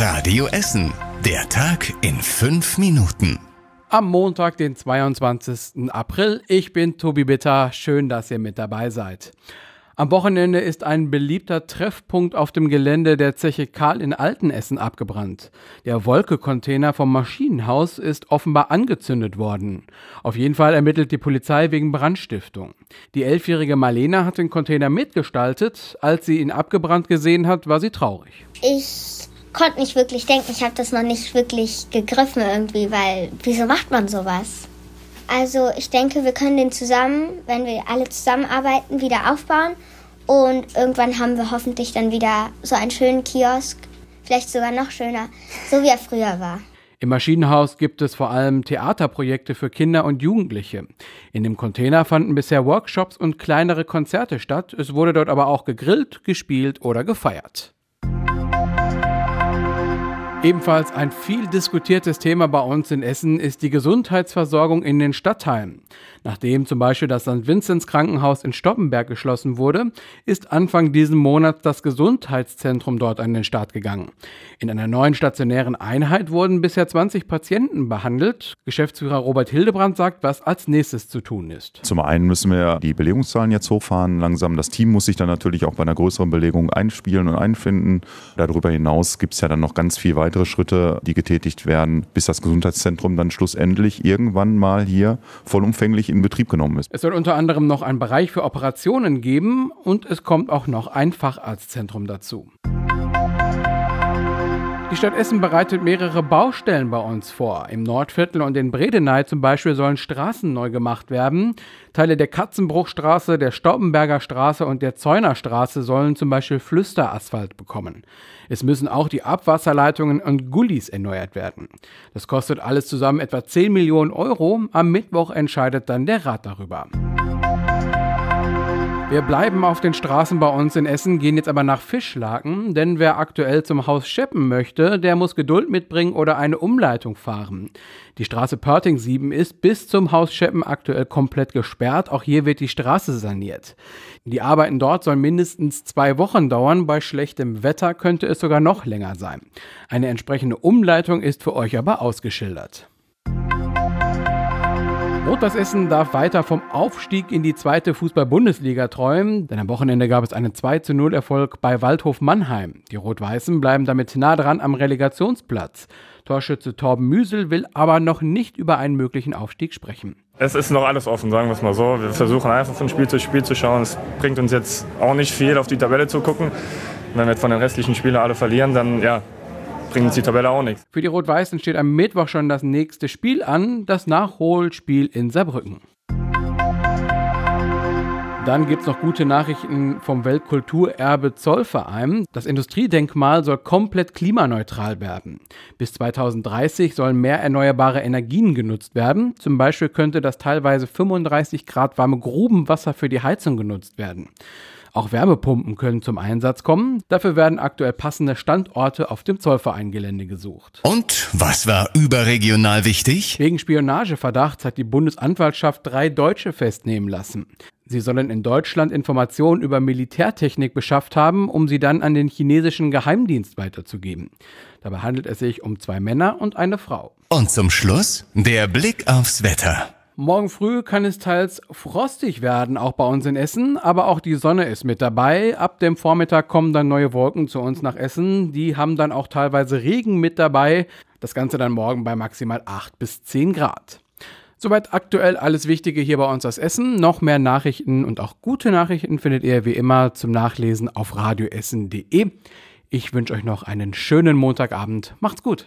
Radio Essen. Der Tag in fünf Minuten. Am Montag, den 22. April. Ich bin Tobi Bitter. Schön, dass ihr mit dabei seid. Am Wochenende ist ein beliebter Treffpunkt auf dem Gelände der Zeche Karl in Altenessen abgebrannt. Der Wolkecontainer vom Maschinenhaus ist offenbar angezündet worden. Auf jeden Fall ermittelt die Polizei wegen Brandstiftung. Die elfjährige Marlena hat den Container mitgestaltet. Als sie ihn abgebrannt gesehen hat, war sie traurig. Ich konnte nicht wirklich denken. Ich habe das noch nicht wirklich gegriffen irgendwie, weil wieso macht man sowas? Also ich denke, wir können den zusammen, wenn wir alle zusammenarbeiten, wieder aufbauen. Und irgendwann haben wir hoffentlich dann wieder so einen schönen Kiosk. Vielleicht sogar noch schöner, so wie er früher war. Im Maschinenhaus gibt es vor allem Theaterprojekte für Kinder und Jugendliche. In dem Container fanden bisher Workshops und kleinere Konzerte statt. Es wurde dort aber auch gegrillt, gespielt oder gefeiert. Ebenfalls ein viel diskutiertes Thema bei uns in Essen ist die Gesundheitsversorgung in den Stadtteilen. Nachdem zum Beispiel das St. Vinzenz Krankenhaus in Stoppenberg geschlossen wurde, ist Anfang diesen Monats das Gesundheitszentrum dort an den Start gegangen. In einer neuen stationären Einheit wurden bisher 20 Patienten behandelt. Geschäftsführer Robert Hildebrand sagt, was als nächstes zu tun ist. Zum einen müssen wir die Belegungszahlen jetzt hochfahren, langsam. Das Team muss sich dann natürlich auch bei einer größeren Belegung einspielen und einfinden. Darüber hinaus gibt es ja dann noch ganz viele weitere Schritte, die getätigt werden, bis das Gesundheitszentrum dann schlussendlich irgendwann mal hier vollumfänglich nicht in Betrieb genommen ist. Es soll unter anderem noch einen Bereich für Operationen geben und es kommt auch noch ein Facharztzentrum dazu. Die Stadt Essen bereitet mehrere Baustellen bei uns vor. Im Nordviertel und in Bredeney zum Beispiel sollen Straßen neu gemacht werden. Teile der Katzenbruchstraße, der Staubenberger Straße und der Zäunerstraße sollen zum Beispiel Flüsterasphalt bekommen. Es müssen auch die Abwasserleitungen und Gullis erneuert werden. Das kostet alles zusammen etwa 10 Millionen Euro. Am Mittwoch entscheidet dann der Rat darüber. Wir bleiben auf den Straßen bei uns in Essen, gehen jetzt aber nach Fischlaken, denn wer aktuell zum Haus scheppen möchte, der muss Geduld mitbringen oder eine Umleitung fahren. Die Straße Pörting 7 ist bis zum Haus Scheppen aktuell komplett gesperrt, auch hier wird die Straße saniert. Die Arbeiten dort sollen mindestens zwei Wochen dauern, bei schlechtem Wetter könnte es sogar noch länger sein. Eine entsprechende Umleitung ist für euch aber ausgeschildert. Motors Essen darf weiter vom Aufstieg in die zweite Fußball-Bundesliga träumen, denn am Wochenende gab es einen 2 0 Erfolg bei Waldhof Mannheim. Die Rot-Weißen bleiben damit nah dran am Relegationsplatz. Torschütze Torben Müsel will aber noch nicht über einen möglichen Aufstieg sprechen. Es ist noch alles offen, sagen wir es mal so. Wir versuchen einfach von Spiel zu Spiel zu schauen. Es bringt uns jetzt auch nicht viel, auf die Tabelle zu gucken. Wenn wir jetzt von den restlichen Spielen alle verlieren, dann ja, bringt uns die Tabelle auch nichts. Für die Rot-Weißen steht am Mittwoch schon das nächste Spiel an, das Nachholspiel in Saarbrücken. Dann gibt es noch gute Nachrichten vom Weltkulturerbe Zollverein. Das Industriedenkmal soll komplett klimaneutral werden. Bis 2030 sollen mehr erneuerbare Energien genutzt werden. Zum Beispiel könnte das teilweise 35 Grad warme Grubenwasser für die Heizung genutzt werden. Auch Wärmepumpen können zum Einsatz kommen. Dafür werden aktuell passende Standorte auf dem Zollvereingelände gesucht. Und was war überregional wichtig? Wegen Spionageverdachts hat die Bundesanwaltschaft drei Deutsche festnehmen lassen. Sie sollen in Deutschland Informationen über Militärtechnik beschafft haben, um sie dann an den chinesischen Geheimdienst weiterzugeben. Dabei handelt es sich um zwei Männer und eine Frau. Und zum Schluss der Blick aufs Wetter. Morgen früh kann es teils frostig werden, auch bei uns in Essen, aber auch die Sonne ist mit dabei. Ab dem Vormittag kommen dann neue Wolken zu uns nach Essen. Die haben dann auch teilweise Regen mit dabei. Das Ganze dann morgen bei maximal 8 bis 10 Grad. Soweit aktuell alles Wichtige hier bei uns aus Essen. Noch mehr Nachrichten und auch gute Nachrichten findet ihr wie immer zum Nachlesen auf radioessen.de. Ich wünsche euch noch einen schönen Montagabend. Macht's gut.